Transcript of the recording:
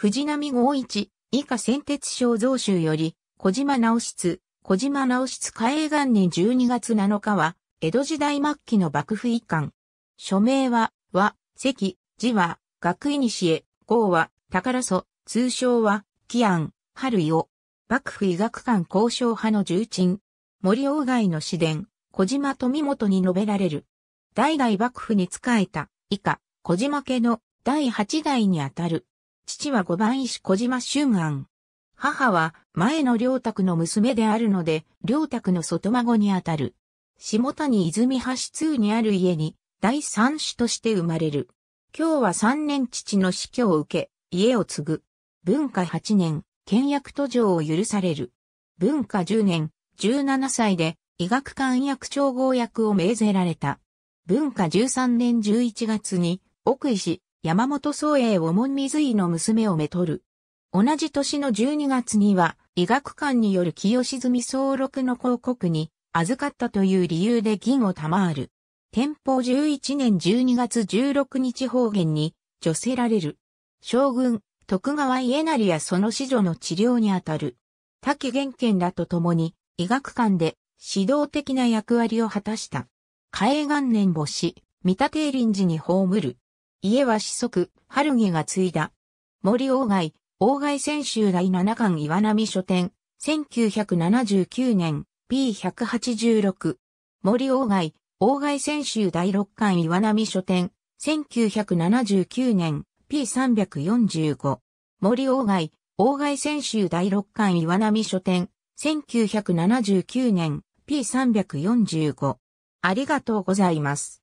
藤波5一、以下先鉄省増州より、小島直室、小島直室海永元年12月7日は、江戸時代末期の幕府一憾。署名は、和、関、字は、学位にしえ、号は、宝祖、通称は、紀安、春よ。幕府医学館交渉派の重鎮。森鴎外の詩伝、小島富本に述べられる。代々幕府に仕えた、以下、小島家の第8代にあたる。父は五番医師小島俊安。母は前の良宅の娘であるので、良宅の外孫にあたる。下谷泉橋通にある家に第三子として生まれる。今日は三年父の死去を受け、家を継ぐ。文化八年、倹約途上を許される。文化十年、十七歳で医学官薬調合役を命ぜられた。文化十三年十一月に奥医師山本宗英を門水井の娘をめとる。同じ年の12月には、医学館による清澄総録の広告に預かったという理由で銀を賜る。天保11年12月16日方言に、除せられる。将軍、徳川家成やその子女の治療にあたる。滝玄健らと共に、医学館で指導的な役割を果たした。海永元年母子、三立林寺に葬る。家は子息、春木が継いだ。森鴎外、鴎外選手第七巻岩波書店、1979年、P186。森鴎外、鴎外選手第六巻岩波書店、1979年、P345。森鴎外、鴎外選手第六巻岩波書店、1979年、P345。ありがとうございます。